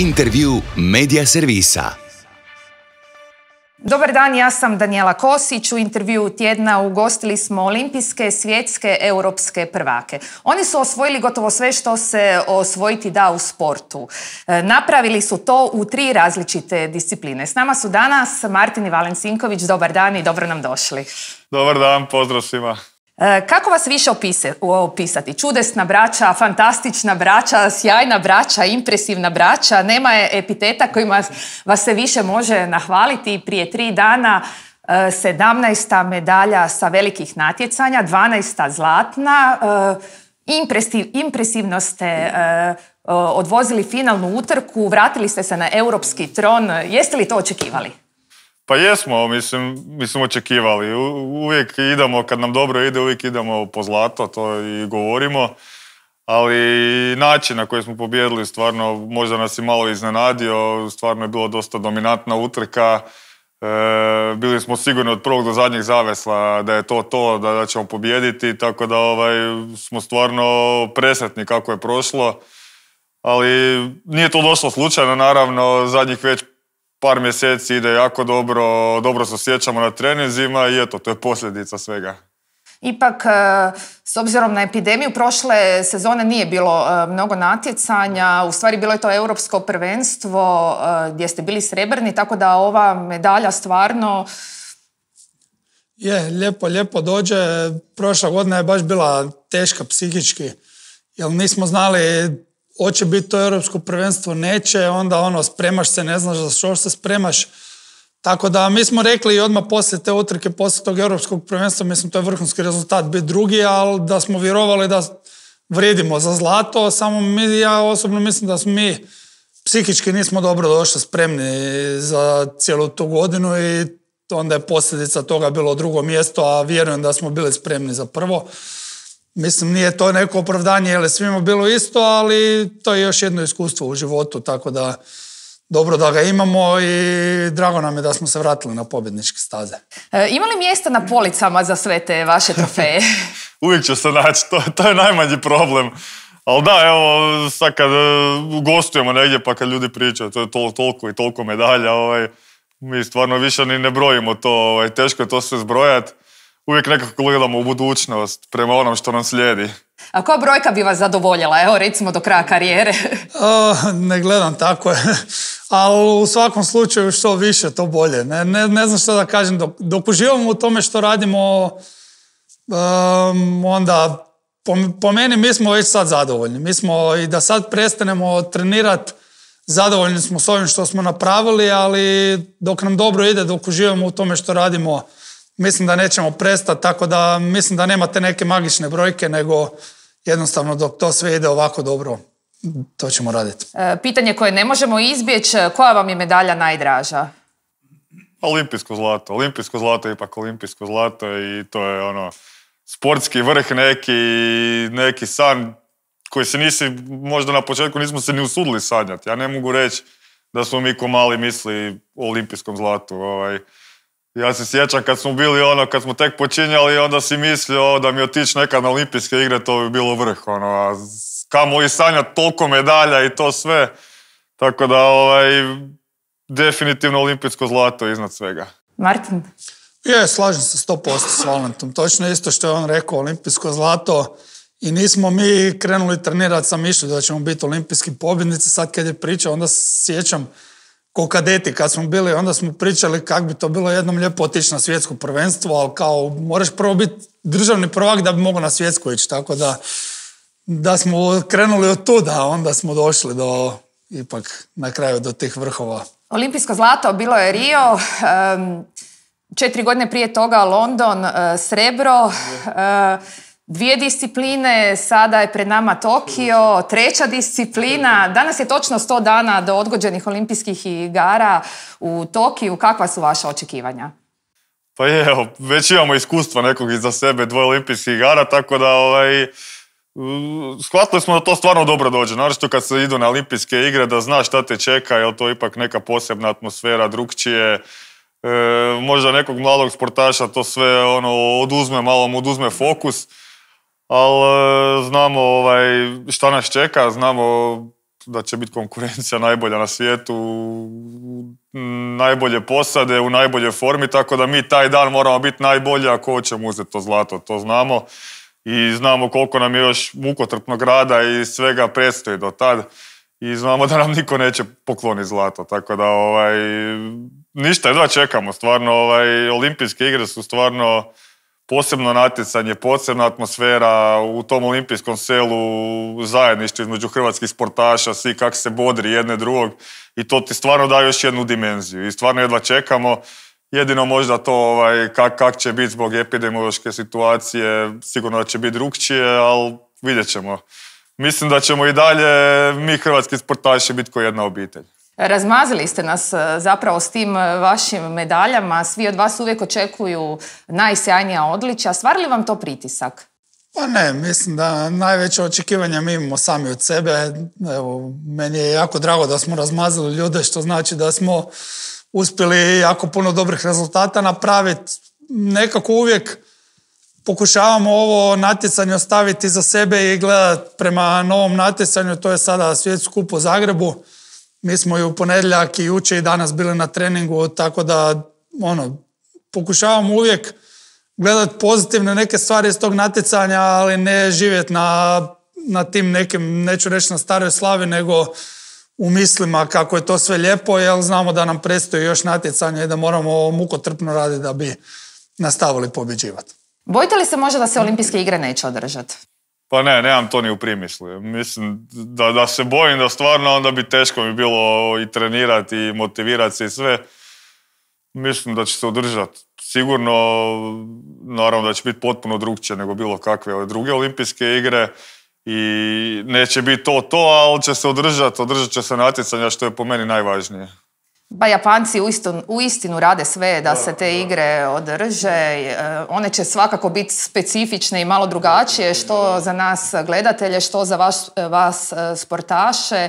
Intervju Medija Servisa. Dobar dan, ja sam Danijela Kosić. U intervju tjedna ugostili smo olimpijske, svjetske, europske prvake. Oni su osvojili gotovo sve što se osvojiti da u sportu. E, napravili su to u tri različite discipline. S nama su danas Martin i Sinković. Dobar dan i dobro nam došli. Dobar dan, pozdrav svima. E, kako vas više opisati? Čudesna braća, fantastična braća, sjajna braća, impresivna braća. Nema e, epiteta kojima vas se više može nahvaliti. Prije tri dana 17. E, medalja sa velikih natjecanja, 12. zlatna. impresivno ste odvozili finalnu utrku, vratili ste se na europski tron. Jeste li to očekivali? Pa jesmo, mislim, smo očekivali. uvijek idemo, kad nam dobro ide, uvijek idemo po zlato, to i govorimo. Ali način na koji smo pobijedili stvarno možda nas i malo iznenadio, stvarno je bilo dosta dominantna utrka. E, bili smo sigurni od prvog do zadnjeg zavesla da je to to, da, da ćemo pobijediti, tako da ovaj, smo stvarno presretni kako je prošlo. Ali nije to došlo slučajno, naravno, zadnjih već par mjeseci ide jako dobro, dobro se osjećamo na treninzima i eto, to je posljedica svega. Ipak, e, s obzirom na epidemiju, prošle sezone nije bilo e, mnogo natjecanja. U stvari bilo je to europsko prvenstvo e, gdje ste bili srebrni, tako da ova medalja stvarno... Je, lijepo, lijepo dođe. Prošla godina je baš bila teška psihički, jer nismo znali hoće biti to europsko prvenstvo, neće, onda ono, spremaš se, ne znaš za što se spremaš. Tako da mi smo rekli i odmah poslije te utrke, poslije tog europskog prvenstva, mislim to je vrhunski rezultat, biti drugi, ali da smo vjerovali da vrijedimo za zlato, samo mi, ja osobno mislim da smo mi psihički nismo dobro došli spremni za cijelu tu godinu i onda je posljedica toga bilo drugo mjesto, a vjerujem da smo bili spremni za prvo. Mislim, nije to neko opravdanje, jer je svima bilo isto, ali to je još jedno iskustvo u životu, tako da dobro da ga imamo i drago nam je da smo se vratili na pobjedničke staze. E, ima li mjesta na policama za sve te vaše trofeje? Uvijek će se naći, to, je najmanji problem. Ali da, evo, sad kad e, gostujemo negdje pa kad ljudi pričaju, to je toliko i toliko medalja, ovaj, mi stvarno više ni ne brojimo to, ovaj, teško je to sve zbrojati uvijek nekako gledamo u budućnost prema onom što nam slijedi. A koja brojka bi vas zadovoljila, evo recimo do kraja karijere? ne gledam tako, ali u svakom slučaju što više, to bolje. Ne, znam što da kažem, dok, uživamo u tome što radimo, um, onda po, meni mi smo već sad zadovoljni. Mi smo i da sad prestanemo trenirati, zadovoljni smo s ovim što smo napravili, ali dok nam dobro ide, dok uživamo u tome što radimo, mislim da nećemo prestati, tako da mislim da nemate neke magične brojke, nego jednostavno dok to sve ide ovako dobro, to ćemo raditi. E, pitanje koje ne možemo izbjeći, koja vam je medalja najdraža? Olimpijsko zlato. Olimpijsko zlato je ipak olimpijsko zlato i to je ono sportski vrh neki, neki san koji se nisi, možda na početku nismo se ni usudili sanjati. Ja ne mogu reći da smo mi ko mali misli o olimpijskom zlatu. Ovaj. Ja se sjećam kad smo bili ono, kad smo tek počinjali, onda si mislio da mi otići nekad na olimpijske igre, to bi bilo vrh, ono, a kamo i sanja toliko medalja i to sve. Tako da, ovaj, definitivno olimpijsko zlato iznad svega. Martin? Je, slažem se 100% s Valentom. Točno isto što je on rekao, olimpijsko zlato. I nismo mi krenuli trenirati sa mišlju da ćemo biti olimpijski pobjednici. Sad kad je priča, onda sjećam ko kadeti kad smo bili, onda smo pričali kako bi to bilo jednom lijepo otići na svjetsko prvenstvo, ali kao moraš prvo biti državni prvak da bi mogao na svjetsku ići, tako da, da smo krenuli od tuda, onda smo došli do, ipak na kraju do tih vrhova. Olimpijsko zlato bilo je Rio, četiri godine prije toga London, e, srebro, e, Dvije discipline, sada je pred nama Tokio, treća disciplina. Danas je točno 100 dana do odgođenih olimpijskih igara u Tokiju. Kakva su vaša očekivanja? Pa je, evo, već imamo iskustva nekog iza sebe, dvoje olimpijskih igara, tako da ovaj, shvatili smo da to stvarno dobro dođe. Naravno kad se idu na olimpijske igre, da znaš šta te čeka, li to ipak neka posebna atmosfera, drugčije. E, možda nekog mladog sportaša to sve ono, oduzme, malo mu oduzme fokus ali e, znamo ovaj, šta nas čeka, znamo da će biti konkurencija najbolja na svijetu, najbolje posade, u najbolje formi, tako da mi taj dan moramo biti najbolji ako hoćemo uzeti to zlato, to znamo. I znamo koliko nam je još mukotrpnog rada i svega predstoji do tad. I znamo da nam niko neće pokloniti zlato, tako da ovaj, ništa, jedva čekamo. Stvarno, ovaj, olimpijske igre su stvarno posebno natjecanje, posebna atmosfera u tom olimpijskom selu, zajedništvo između hrvatskih sportaša, svi kak se bodri jedne drugog i to ti stvarno daje još jednu dimenziju i stvarno jedva čekamo. Jedino možda to ovaj, kak, kak će biti zbog epidemiološke situacije, sigurno da će biti drukčije, ali vidjet ćemo. Mislim da ćemo i dalje mi hrvatski sportaši biti ko jedna obitelj. Razmazili ste nas e, zapravo s tim e, vašim medaljama. Svi od vas uvijek očekuju najsjajnija odličja. li vam to pritisak? Pa ne, mislim da najveće očekivanja mi imamo sami od sebe. Evo, meni je jako drago da smo razmazili ljude, što znači da smo uspjeli jako puno dobrih rezultata napraviti. Nekako uvijek pokušavamo ovo natjecanje ostaviti za sebe i gledati prema novom natjecanju, to je sada svjetsko skup Zagrebu mi smo i u ponedjeljak i jučer i danas bili na treningu, tako da ono, pokušavam uvijek gledati pozitivne neke stvari iz tog natjecanja, ali ne živjeti na, na tim nekim, neću reći na staroj slavi, nego u mislima kako je to sve lijepo, jer znamo da nam prestoji još natjecanje i da moramo mukotrpno raditi da bi nastavili pobjeđivati. Bojite li se možda da se olimpijske igre neće održati? Pa ne, nemam to ni u primislu. Mislim, da, da se bojim da stvarno onda bi teško mi bilo i trenirati i motivirati se i sve. Mislim da će se održati. Sigurno, naravno da će biti potpuno drugčije nego bilo kakve ove druge olimpijske igre i neće biti to to, ali će se održati, održat će se natjecanja što je po meni najvažnije. Ba Japanci u istinu rade sve da se te igre održe. E, one će svakako biti specifične i malo drugačije što za nas gledatelje, što za vas, e, vas e, sportaše.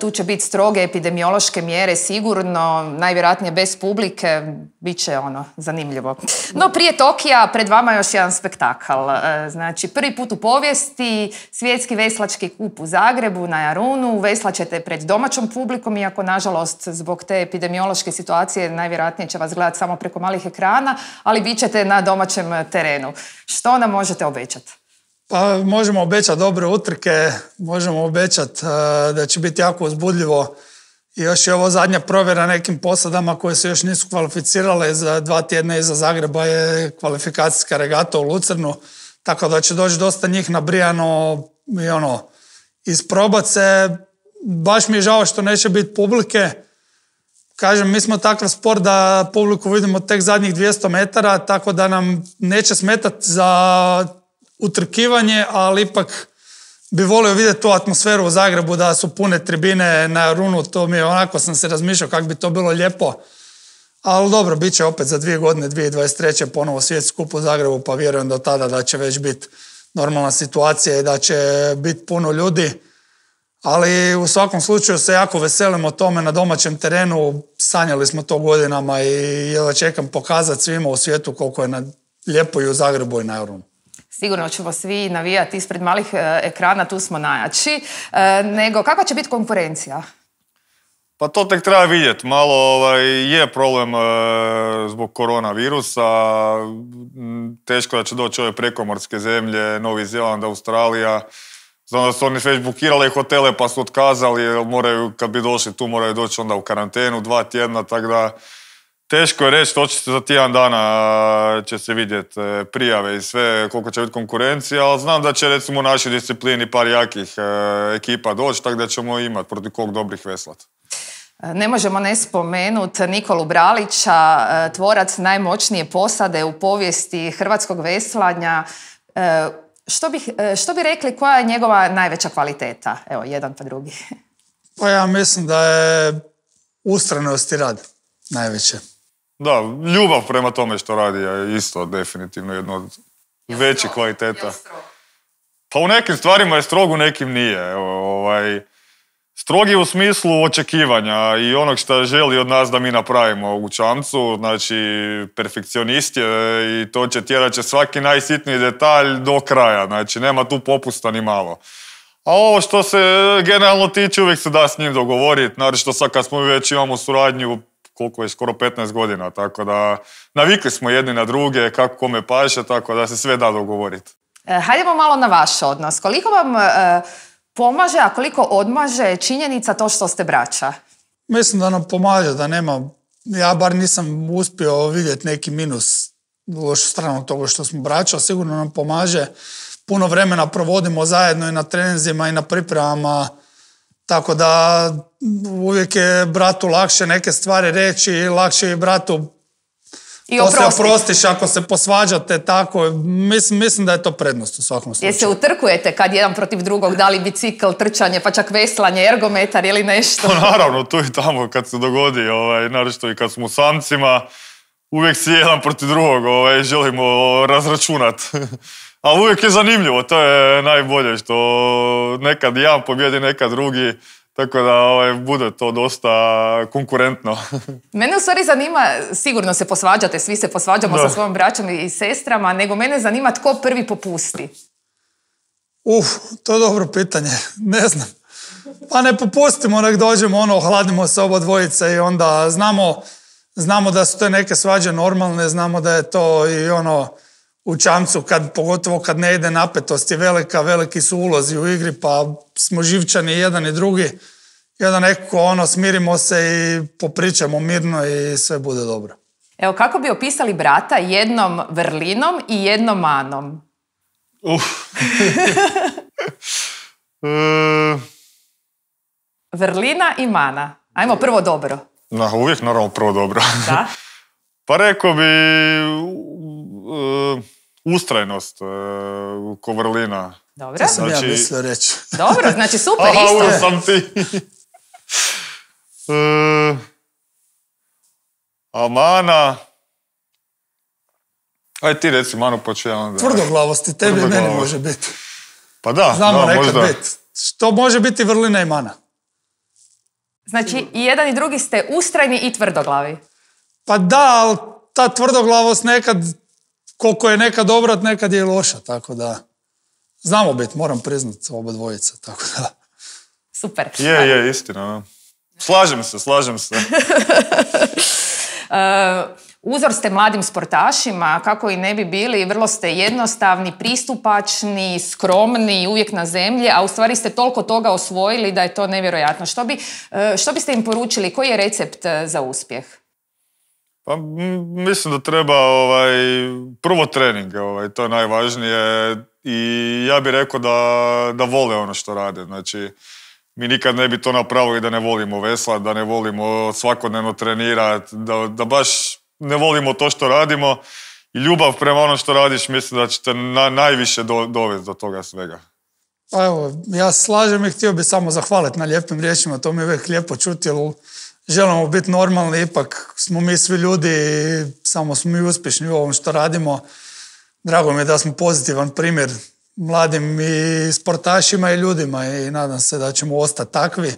Tu će biti stroge epidemiološke mjere sigurno, najvjerojatnije bez publike, bit će ono, zanimljivo. No prije Tokija pred vama još jedan spektakl. E, znači prvi put u povijesti svjetski veslački kup u Zagrebu na Jarunu. ćete pred domaćom publikom, iako nažalost zbog te epidemiološke situacije najvjerojatnije će vas gledati samo preko malih ekrana, ali bit ćete na domaćem terenu. Što nam možete obećati? Pa možemo obećati dobre utrke, možemo obećati eh, da će biti jako uzbudljivo i još je ovo zadnja provjera nekim posadama koje se još nisu kvalificirale za dva tjedna iza Zagreba je kvalifikacijska regata u Lucernu, tako da će doći dosta njih nabrijano i ono, isprobat se. Baš mi je žao što neće biti publike. Kažem, mi smo takav sport da publiku vidimo tek zadnjih 200 metara, tako da nam neće smetati za utrkivanje, ali ipak bi volio vidjeti tu atmosferu u Zagrebu da su pune tribine na runu, to mi je onako sam se razmišljao kako bi to bilo lijepo. Ali dobro, bit će opet za dvije godine, 2023. ponovo svijet skup u Zagrebu, pa vjerujem do tada da će već biti normalna situacija i da će biti puno ljudi. Ali u svakom slučaju se jako veselimo tome na domaćem terenu. Sanjali smo to godinama i jedva čekam pokazati svima u svijetu koliko je na, lijepo i u Zagrebu i na Euronu sigurno ćemo svi navijati ispred malih e, ekrana, tu smo najjači. E, nego, kakva će biti konkurencija? Pa to tek treba vidjeti. Malo ovaj, je problem e, zbog koronavirusa. Mm, teško da će doći ove prekomorske zemlje, Novi Zeland, Australija. Znam da su oni već bukirali hotele pa su otkazali moraju, kad bi došli tu moraju doći onda u karantenu dva tjedna, tako da Teško je reći, to za tjedan dana će se vidjeti e, prijave i sve, koliko će biti konkurencija, ali znam da će recimo u našoj disciplini par jakih e, ekipa doći, tako da ćemo imati protiv kog dobrih veslat. Ne možemo ne spomenuti Nikolu Bralića, e, tvorac najmoćnije posade u povijesti hrvatskog veslanja. Što bi, što bi rekli, koja je njegova najveća kvaliteta? Evo, jedan pa drugi. Pa ja mislim da je ustranost i rad najveće. Da, ljubav prema tome što radi je isto definitivno jedno od većih kvaliteta. pa u nekim stvarima je strog, u nekim nije. ovaj, strog je u smislu očekivanja i onog što želi od nas da mi napravimo u čamcu. Znači, perfekcionist je i to će tjerat će svaki najsitniji detalj do kraja. Znači, nema tu popusta ni malo. A ovo što se generalno tiče, uvijek se da s njim dogovoriti. Znači, što sad kad smo već imamo suradnju koliko je skoro 15 godina, tako da navikli smo jedni na druge, kako kome paše, tako da se sve da dogovoriti. E, hajdemo malo na vaš odnos. Koliko vam e, pomaže, a koliko odmaže činjenica to što ste braća? Mislim da nam pomaže, da nema, ja bar nisam uspio vidjeti neki minus lošu stranu toga što smo braća, sigurno nam pomaže. Puno vremena provodimo zajedno i na trenizima i na pripremama tako da uvijek je bratu lakše neke stvari reći i lakše je bratu i se oprostiš ako se posvađate tako. Mislim, mislim da je to prednost u svakom slučaju. se utrkujete kad jedan protiv drugog, da li bicikl, trčanje, pa čak veslanje, ergometar ili nešto? Pa naravno, tu i tamo kad se dogodi, ovaj, naravno i kad smo samcima, uvijek si jedan protiv drugog, ovaj, želimo razračunat. Ali uvijek je zanimljivo, to je najbolje, što nekad jedan pobjedi, nekad drugi. Tako da ovaj, bude to dosta konkurentno. Mene u stvari zanima, sigurno se posvađate, svi se posvađamo sa svojim braćom i sestrama, nego mene zanima tko prvi popusti. Uf, to je dobro pitanje. Ne znam. Pa ne popustimo, nek dođemo, ono, ohladimo se oba dvojice i onda znamo Znamo da su to neke svađe normalne, znamo da je to i ono u čamcu, kad, pogotovo kad ne ide napetost je velika, veliki su ulozi u igri, pa smo živčani jedan i drugi. I onda nekako ono, smirimo se i popričamo mirno i sve bude dobro. Evo, kako bi opisali brata jednom vrlinom i jednom manom? Uf. E. Vrlina i mana. Ajmo prvo dobro. Na, uvijek naravno prvo dobro. Da? pa rekao bi uh, ustrajnost uh, e, kovrlina. Dobro. To sam znači... ja mislio reći. Dobro, znači super, Aha, isto. Aha, sam ti. uh, amana. Aj ti reci, Manu, poču pa ja onda. Tvrdoglavosti, tebi i meni može biti. Pa da, Znamo da, možda... biti. Što može biti vrlina i mana. Znači, i jedan i drugi ste ustrajni i tvrdoglavi. Pa da, ali ta tvrdoglavost nekad, koliko je nekad dobra, nekad je loša, tako da... Znamo biti, moram priznati, oba dvojica, tako da... Super. Je, je, istina. Slažem se, slažem se. Uh, Uzor ste mladim sportašima, kako i ne bi bili, vrlo ste jednostavni, pristupačni, skromni, uvijek na zemlji, a u stvari ste toliko toga osvojili da je to nevjerojatno. Što, bi, eh, što biste im poručili? Koji je recept eh, za uspjeh? Pa mislim da treba ovaj, prvo trening, ovaj, to je najvažnije i ja bih rekao da, da vole ono što rade. Znači, mi nikad ne bi to napravili da ne volimo vesla, da ne volimo svakodnevno trenirati, da, da baš ne volimo to što radimo i ljubav prema ono što radiš mislim da će te na, najviše do, dovesti do toga svega. Pa evo, ja slažem i htio bi samo zahvaliti na lijepim riječima, to mi je uvijek lijepo čuti, želimo biti normalni, ipak smo mi svi ljudi i samo smo mi uspješni u ovom što radimo. Drago mi je da smo pozitivan primjer mladim i sportašima i ljudima i nadam se da ćemo ostati takvi.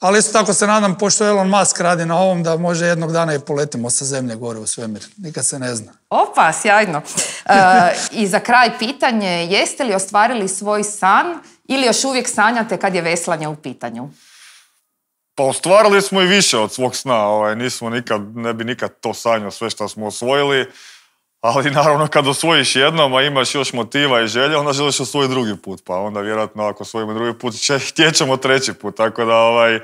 Ali isto tako se nadam, pošto Elon Musk radi na ovom, da može jednog dana i poletimo sa zemlje gore u svemir. Nikad se ne zna. Opa, sjajno. E, I za kraj pitanje, jeste li ostvarili svoj san ili još uvijek sanjate kad je veslanje u pitanju? Pa ostvarili smo i više od svog sna. Ovaj, nismo nikad, ne bi nikad to sanjao sve što smo osvojili. Ali naravno kad osvojiš jednom, a imaš još motiva i želje, onda želiš osvojiti drugi put. Pa onda vjerojatno ako osvojimo drugi put, će, treći put. Tako da ovaj,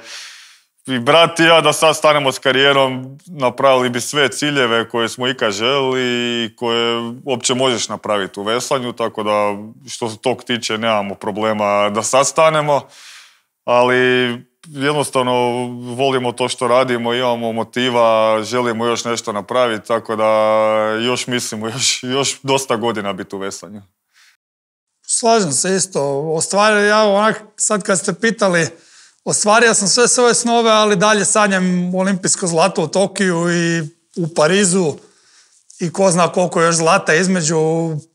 i brat i ja da sad stanemo s karijerom, napravili bi sve ciljeve koje smo ikad želi i koje uopće možeš napraviti u veslanju, tako da što se tog tiče nemamo problema da sad stanemo, ali jednostavno volimo to što radimo, imamo motiva, želimo još nešto napraviti, tako da još mislimo, još, još dosta godina biti u veslanju Slažem se isto. Ostvario ja onak, sad kad ste pitali, ostvario sam sve svoje snove, ali dalje sanjam olimpijsko zlato u Tokiju i u Parizu i ko zna koliko još zlata između.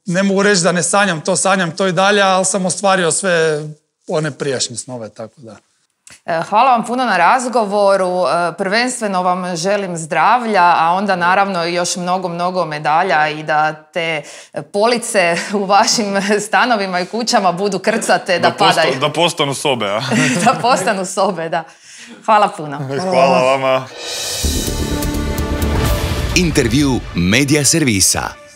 Ne mogu reći da ne sanjam to, sanjam to i dalje, ali sam ostvario sve one prijašnje snove, tako da. E, hvala vam puno na razgovoru. E, prvenstveno vam želim zdravlja, a onda naravno još mnogo, mnogo medalja i da te police u vašim stanovima i kućama budu krcate da, padaju. Da postanu sobe, da postanu sobe, da. Hvala puno. E, hvala vama. Intervju Media Servisa.